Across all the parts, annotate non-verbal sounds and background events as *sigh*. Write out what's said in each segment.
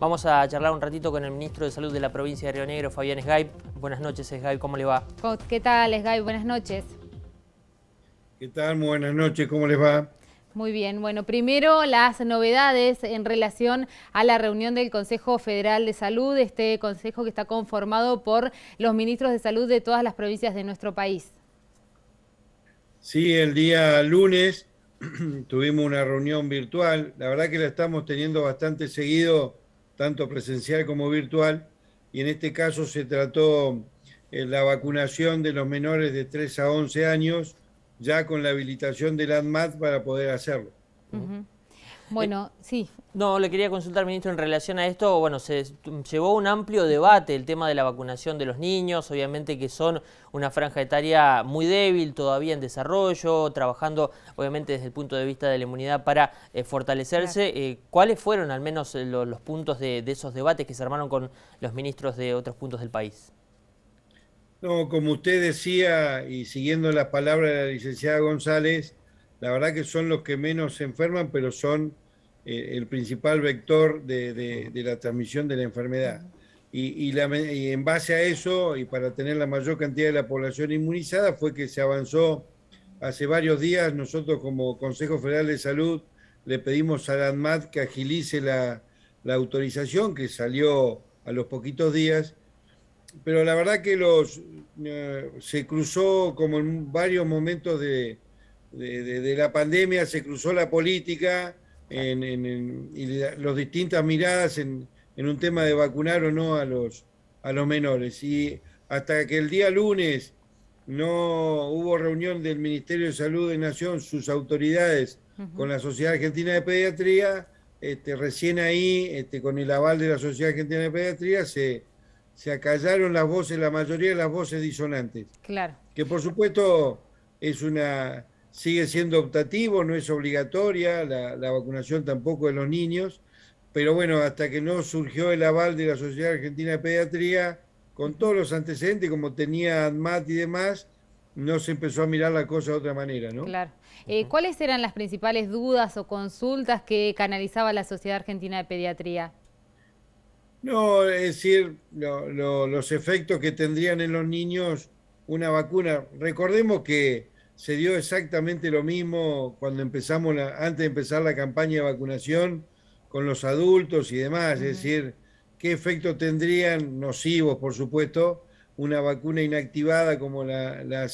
Vamos a charlar un ratito con el ministro de Salud de la provincia de Río Negro, Fabián Esgay. Buenas noches, Esgay, ¿cómo le va? Oh, ¿Qué tal, Esgay? Buenas noches. ¿Qué tal? buenas noches, ¿cómo les va? Muy bien, bueno, primero las novedades en relación a la reunión del Consejo Federal de Salud, este consejo que está conformado por los ministros de salud de todas las provincias de nuestro país. Sí, el día lunes *clears throat* tuvimos una reunión virtual, la verdad que la estamos teniendo bastante seguido tanto presencial como virtual, y en este caso se trató eh, la vacunación de los menores de 3 a 11 años, ya con la habilitación del ANMAT para poder hacerlo. Bueno, eh, sí. No, le quería consultar, ministro, en relación a esto, bueno, se llevó un amplio debate el tema de la vacunación de los niños, obviamente que son una franja etaria muy débil, todavía en desarrollo, trabajando obviamente desde el punto de vista de la inmunidad para eh, fortalecerse. Eh, ¿Cuáles fueron al menos los, puntos de, de esos debates que se armaron con los ministros de otros puntos del país? No, como usted decía, y siguiendo las palabras de la licenciada González, la verdad que son los que menos se enferman, pero son eh, el principal vector de, la transmisión de la enfermedad. Y, en base a eso, y para tener la mayor cantidad de la población inmunizada, fue que se avanzó hace varios días. Nosotros como Consejo Federal de Salud le pedimos a la ANMAT que agilice la, autorización, que salió a los poquitos días. Pero la verdad que los, eh, se cruzó como en varios momentos de, de, la pandemia se cruzó la política en, y las distintas miradas en, un tema de vacunar o no a los, a los menores. Y hasta que el día lunes no hubo reunión del Ministerio de Salud de Nación, sus autoridades, con la Sociedad Argentina de Pediatría, este, recién ahí, este, con el aval de la Sociedad Argentina de Pediatría, se, se acallaron las voces, la mayoría de las voces disonantes. Claro. Que por supuesto es una, sigue siendo optativo, no es obligatoria la, vacunación tampoco de los niños, pero bueno, hasta que no surgió el aval de la Sociedad Argentina de Pediatría, con todos los antecedentes, como tenía ADMAT y demás, no se empezó a mirar la cosa de otra manera, ¿no? Claro. Eh, ¿Cuáles eran las principales dudas o consultas que canalizaba la Sociedad Argentina de Pediatría? No, es decir, los efectos que tendrían en los niños una vacuna. Recordemos que se dio exactamente lo mismo cuando empezamos la, antes de empezar la campaña de vacunación con los adultos y demás, es decir, qué efecto tendrían nocivos, por supuesto, una vacuna inactivada como la, la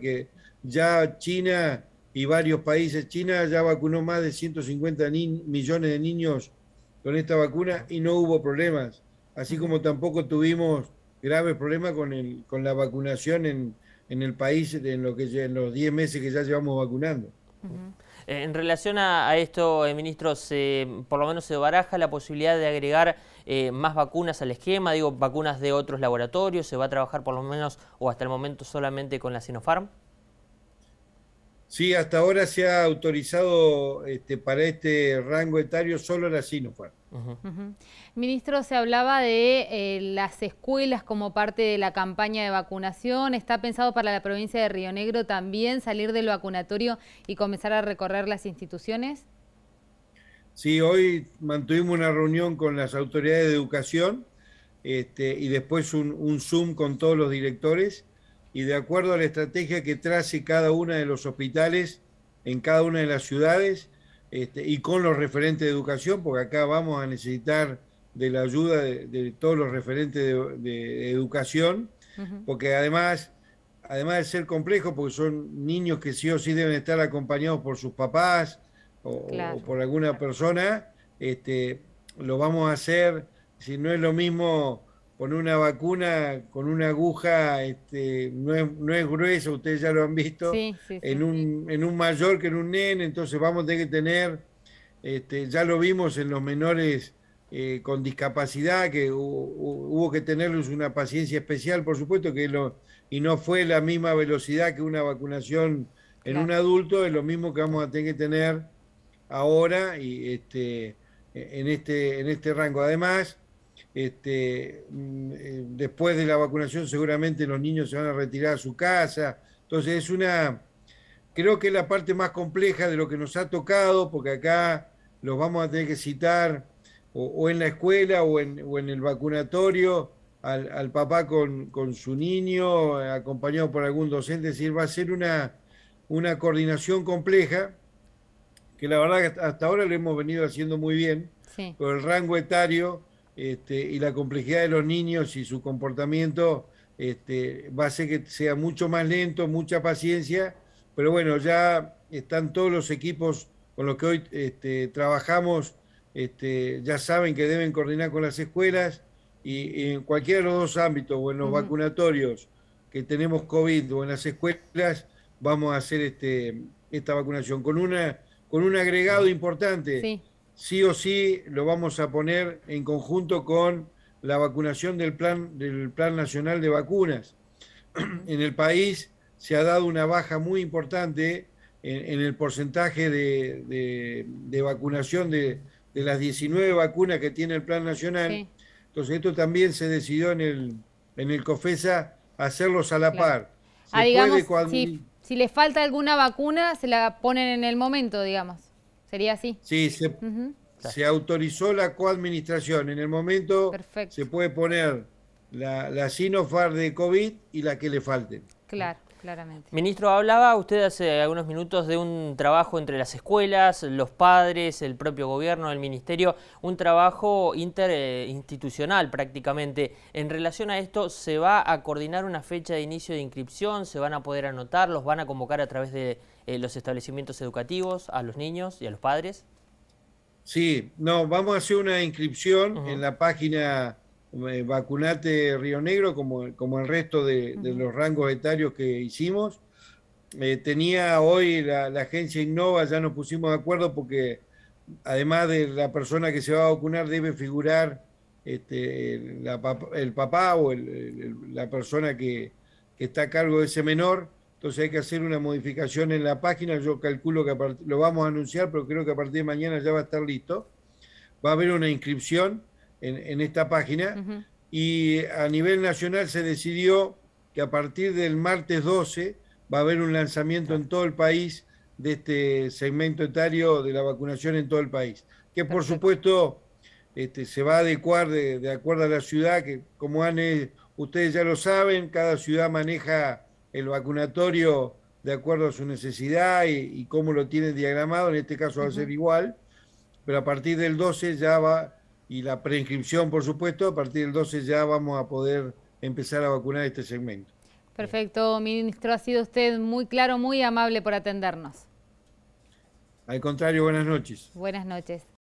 que ya China y varios países, China ya vacunó más de 150 millones de niños con esta vacuna y no hubo problemas, así como tampoco tuvimos graves problemas con, el, con la vacunación en, en el país en, lo que, en los 10 meses que ya llevamos vacunando. Eh, en relación a, esto, eh, ministro, por lo menos se baraja la posibilidad de agregar eh, más vacunas al esquema, digo, vacunas de otros laboratorios, ¿se va a trabajar por lo menos o hasta el momento solamente con la Sinopharm? Sí, hasta ahora se ha autorizado este, para este rango etario solo la Sinopharm. Ministro, se hablaba de eh, las escuelas como parte de la campaña de vacunación. ¿Está pensado para la provincia de Río Negro también salir del vacunatorio y comenzar a recorrer las instituciones? Sí, hoy mantuvimos una reunión con las autoridades de educación este, y después un, un Zoom con todos los directores y de acuerdo a la estrategia que trace cada uno de los hospitales en cada una de las ciudades, este, y con los referentes de educación, porque acá vamos a necesitar de la ayuda de, todos los referentes de, educación, porque además, además de ser complejo, porque son niños que sí o sí deben estar acompañados por sus papás o, o por alguna persona, este, lo vamos a hacer, si no es lo mismo con una vacuna, con una aguja, este, no, es, no es gruesa, ustedes ya lo han visto, en, un, en un mayor que en un nene, entonces vamos a tener que tener, este, ya lo vimos en los menores eh, con discapacidad, que hubo, que tenerles una paciencia especial, por supuesto, que lo, y no fue la misma velocidad que una vacunación en un adulto, es lo mismo que vamos a tener que tener ahora y este, e, en, este, en este rango. Además, este, mm, eh, después de la vacunación seguramente los niños se van a retirar a su casa. Entonces es una, creo que es la parte más compleja de lo que nos ha tocado, porque acá los vamos a tener que citar o, en la escuela o en, el vacunatorio al, papá con, su niño, acompañado por algún docente, es decir, va a ser una, una coordinación compleja, que la verdad que hasta ahora lo hemos venido haciendo muy bien, con el rango etario este, y la complejidad de los niños y su comportamiento este, va a hacer que sea mucho más lento, mucha paciencia, pero bueno, ya están todos los equipos con los que hoy este, trabajamos, este, ya saben que deben coordinar con las escuelas y, en cualquiera de los dos ámbitos, o en los vacunatorios que tenemos COVID o en las escuelas, vamos a hacer este, esta vacunación con, una, con un agregado importante. Sí sí o sí lo vamos a poner en conjunto con la vacunación del plan, del plan nacional de vacunas. *clears throat* En el país se ha dado una baja muy importante en, el porcentaje de, vacunación de, las 19 vacunas que tiene el plan nacional. Entonces esto también se decidió en el, en el COFESA hacerlos a la par. Ah, si, si les falta alguna vacuna, se la ponen en el momento, digamos. Sería así. Sí, se, autorizó la coadministración. En el momento se puede poner la, la Sinofar de COVID y la que le falte. Claro. Claramente. Ministro, hablaba usted hace algunos minutos de un trabajo entre las escuelas, los padres, el propio gobierno, el ministerio, un trabajo interinstitucional prácticamente. En relación a esto, ¿se va a coordinar una fecha de inicio de inscripción? ¿Se van a poder anotar? ¿Los van a convocar a través de, eh, los establecimientos educativos, a los niños y a los padres? Sí, no, vamos a hacer una inscripción en la página eh, Vacunate Río Negro, como, como el resto de, los rangos etarios que hicimos. Eh, tenía hoy la, agencia Innova, ya nos pusimos de acuerdo porque además de la persona que se va a vacunar debe figurar este, el, papá o la persona que, está a cargo de ese menor entonces hay que hacer una modificación en la página. Yo calculo que lo vamos a anunciar, pero creo que a partir de mañana ya va a estar listo. Va a haber una inscripción en, esta página. Y a nivel nacional se decidió que a partir del martes 12 va a haber un lanzamiento en todo el país de este segmento etario de la vacunación en todo el país. Que por supuesto este, se va a adecuar de, acuerdo a la ciudad, que como ustedes ya lo saben, cada ciudad maneja el vacunatorio de acuerdo a su necesidad y, cómo lo tiene diagramado, en este caso va a ser igual, pero a partir del 12 ya va, y la preinscripción por supuesto, a partir del 12 ya vamos a poder empezar a vacunar este segmento. Perfecto, ministro, ha sido usted muy claro, muy amable por atendernos. Al contrario, buenas noches. Buenas noches.